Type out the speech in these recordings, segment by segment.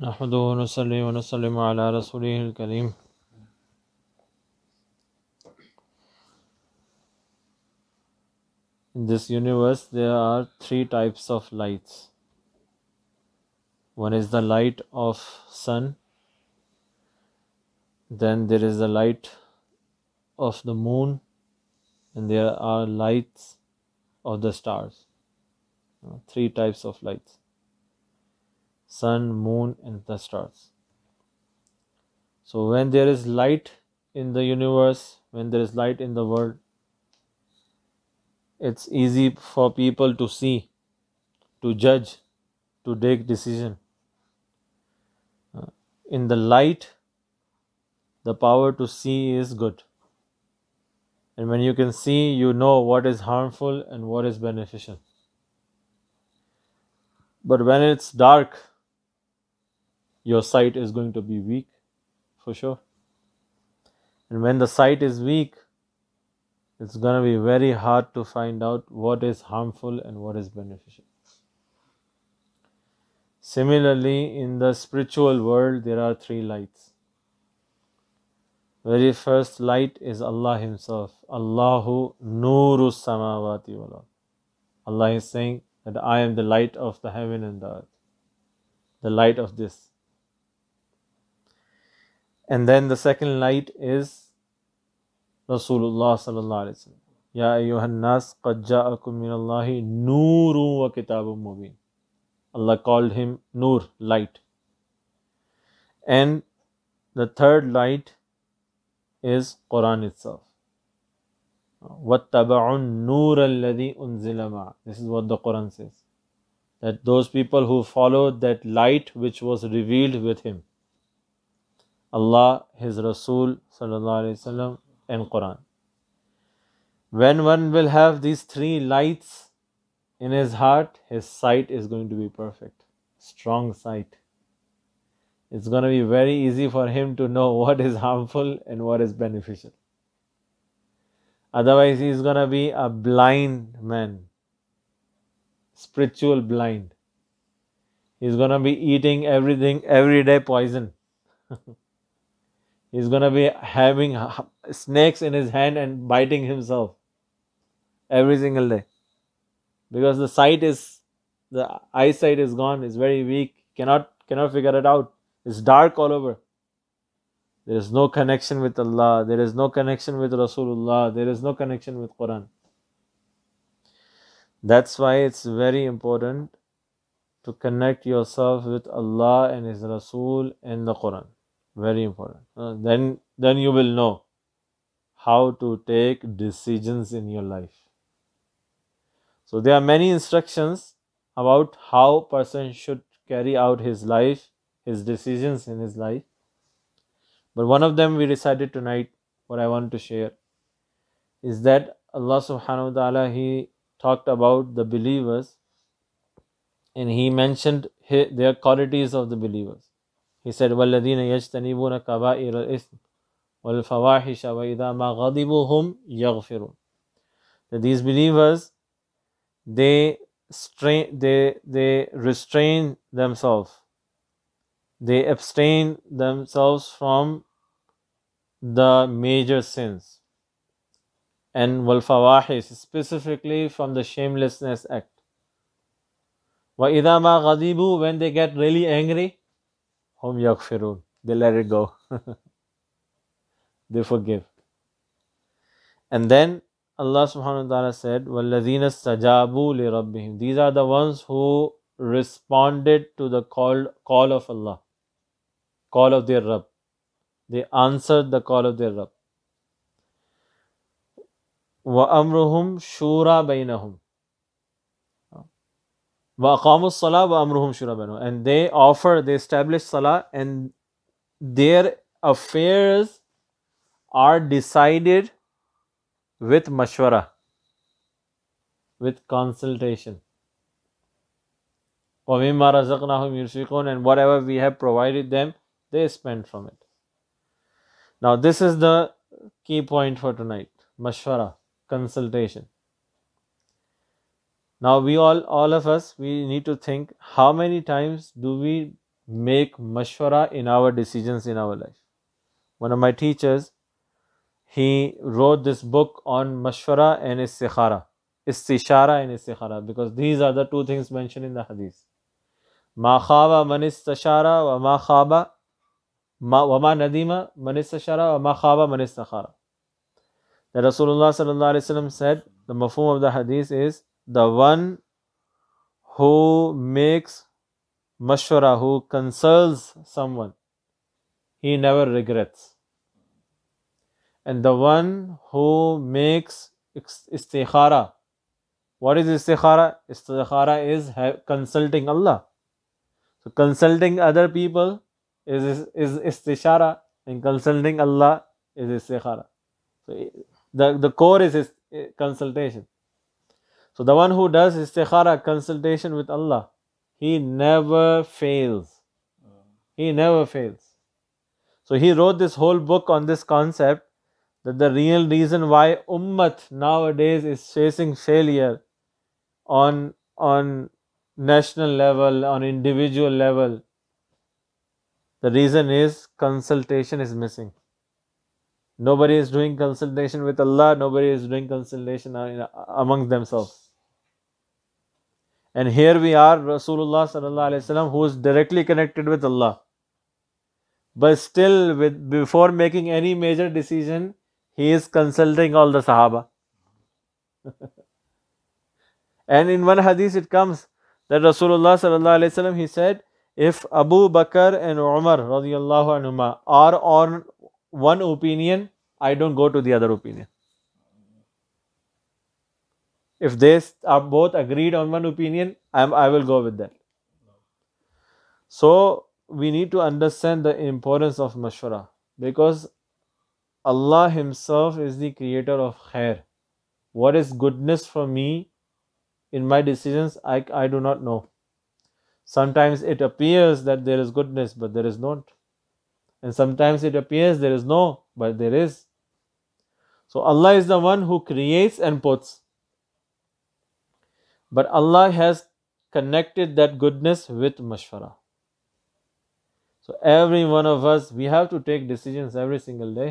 نحمده ونصلي ونسلم على رسوله الكريم In this universe there are three types of lights. One is the light of sun, then there is the light of the moon, and there are lights of the stars. Uh, three types of lights sun, moon, and the stars. So, when there is light in the universe, when there is light in the world, it's easy for people to see, to judge, to take decision. Uh, in the light, the power to see is good. And when you can see, you know what is harmful and what is beneficial. But when it's dark, your site is going to be weak for sure and when the site is weak it's going to be very hard to find out what is harmful and what is beneficial similarly in the spiritual world there are three lights very first light is Allah Himself. Allahu Nuru Samawati wal Allah is saying that I am the light of the heaven and the earth, the light of this. And then the second light is Rasulullah sallallahu alaihi wasallam. Ya ayyuhan nas qad ja'akum min Allahi nurun wa kitabun mubin. Allah called him nur, light. And the third light is Quran itself. وَاتَّبَعُوا النُّورَ الَّذِي أُنزِلَ مَعَ This is what the Quran says. That those people who follow that light which was revealed with him. Allah, His Rasul وسلم, and Quran. When one will have these three lights in his heart, his sight is going to be perfect. Strong sight. It's going to be very easy for him to know what is harmful and what is beneficial. Otherwise, he's going to be a blind man, spiritual blind. He's going to be eating everything every day poison. He's going to be having snakes in his hand and biting himself every single day because the sight is the eyesight is gone is very weak cannot cannot figure it out it's dark all over there is no connection with allah there is no connection with rasulullah there is no connection with quran that's why it's very important to connect yourself with allah and his rasul and the quran very important uh, then then you will know how to take decisions in your life so there are many instructions about how person should carry out his life his decisions in his life but one of them we decided tonight what i want to share is that allah subhanahu wa ta'ala he talked about the believers and he mentioned their qualities of the believers he said, وَالَّذِينَ يَجْتَنِبُونَ كَبَائِرَ الْإِثْمِ وَالْفَوَاحِشَ وَإِذَا مَا غَضِبُهُمْ يَغْفِرُونَ That these believers, they, strain, they, they restrain themselves. They abstain themselves from the major sins and walfawahis, specifically from the shamelessness act. وَإِذَا مَا غَضِبُوا When they get really angry, Hum yaghfirun. They let it go. they forgive. And then Allah subhanahu wa ta'ala said, وَالَّذِينَ اسْتَجَابُوا لِرَبِّهِمْ These are the ones who responded to the call, call of Allah, call of their Rabb. They answered the call of their Rabb. وَأَمْرُهُمْ شُورَى بَيْنَهُمْ وَأَقَامُوا الصَّلَاةَ وَأَمْرُهُمْ شُرَبَنُ And they offer, they establish salah and their affairs are decided with mashwara, with consultation. وَمِمَّا رَزَقْنَاهُمْ يُنْفِقُونَ And whatever we have provided them, they spend from it. Now this is the key point for tonight. Mashwara, consultation. Now we all, all of us, we need to think how many times do we make mashwara in our decisions in our life. One of my teachers, he wrote this book on mashwara and istikhara, istishara and istikhara, because these are the two things mentioned in the hadith. Ma khaba man istashara wa ma khaba wa ma nadima man istashara wa ma khaba man istakhara. That Rasulullah said, the mafum of the hadith is the one who makes mashwara, who consoles someone, he never regrets. And the one who makes istikhara, what is istikhara? Istikhara is consulting Allah. So consulting other people is, is istishara and consulting Allah is istikhara. So the, the core is consultation. So the one who does istikhara, consultation with Allah, he never fails. He never fails. So he wrote this whole book on this concept that the real reason why Ummat nowadays is facing failure on, on national level, on individual level, the reason is consultation is missing. Nobody is doing consultation with Allah, nobody is doing consultation among themselves. And here we are, Rasulullah who is directly connected with Allah. But still, with, before making any major decision, he is consulting all the Sahaba. and in one hadith it comes that Rasulullah he said, if Abu Bakr and Umar radiallahu anhuma are on one opinion, I don't go to the other opinion if they are both agreed on one opinion, I'm, I will go with that. So we need to understand the importance of mashwara because Allah Himself is the creator of khair. What is goodness for me in my decisions, I, I do not know. Sometimes it appears that there is goodness, but there is not. And sometimes it appears there is no, but there is. So Allah is the one who creates and puts. But Allah has connected that goodness with mashwara. So every one of us, we have to take decisions every single day.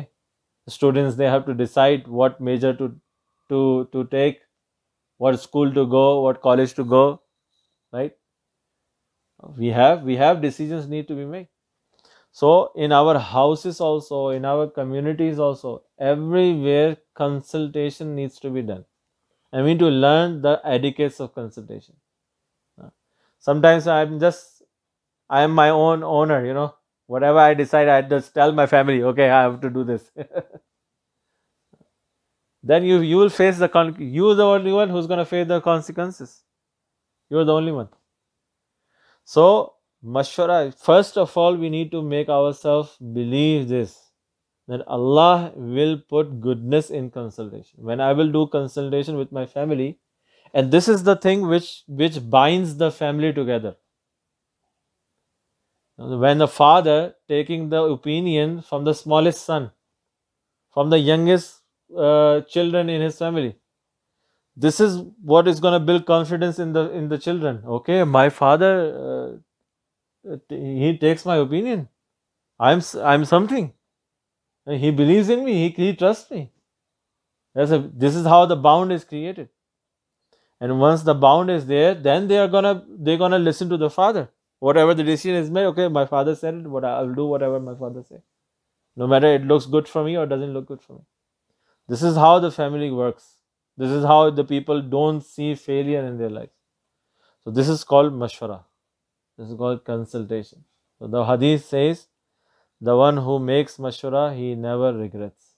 students, they have to decide what major to, to, to take, what school to go, what college to go, right? We have, we have decisions need to be made. So in our houses also, in our communities also, everywhere consultation needs to be done. I mean to learn the etiquettes of consultation. Uh, sometimes I'm just, I am my own owner, you know. Whatever I decide, I just tell my family, okay, I have to do this. then you you will face the con- you are the only one who's going to face the consequences. You're the only one. So, mashwara, first of all, we need to make ourselves believe this that Allah will put goodness in consultation. When I will do consultation with my family, and this is the thing which, which binds the family together. When the father taking the opinion from the smallest son, from the youngest uh, children in his family, this is what is going to build confidence in the in the children. Okay, my father, uh, he takes my opinion. I'm I'm something he believes in me. He, he trusts me. That's a, this is how the bound is created. And once the bound is there, then they are gonna they're gonna listen to the father. Whatever the decision is made, okay, my father said it. What I'll do whatever my father said, no matter it looks good for me or doesn't look good for me. This is how the family works. This is how the people don't see failure in their life. So this is called mashwara. This is called consultation. So the hadith says the one who makes mashura, he never regrets.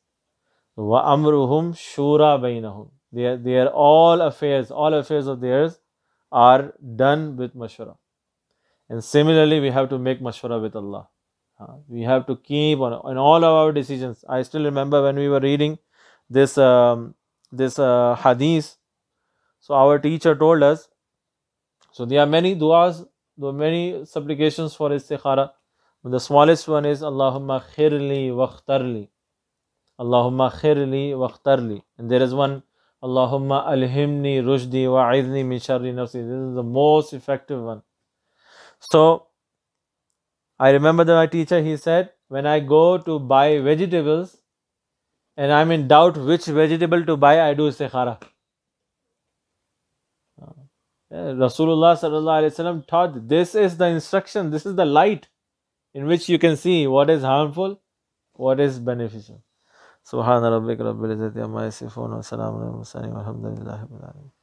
Amruhum shura bainahum. Their, are all affairs, all affairs of theirs are done with mashura. And similarly, we have to make mashura with Allah. Uh, we have to keep on, in all of our decisions. I still remember when we were reading this, um, this uh, hadith. So our teacher told us, so there are many du'as, there are many supplications for istikhara. The smallest one is Allahumma khirli waqtarli. Allahumma khirli waqtarli. And there is one Allahumma alhimni rushdi wa'idni min sharri nafsi. This is the most effective one. So, I remember that my teacher, he said, when I go to buy vegetables and I'm in doubt which vegetable to buy, I do istikhara. Uh, Rasulullah taught this is the instruction, this is the light in which you can see what is harmful, what is beneficial. SubhanAllah, Rabbika Rabbil Izzati, Amma Yasifun, Wa Salaamu Wa Alhamdulillahi,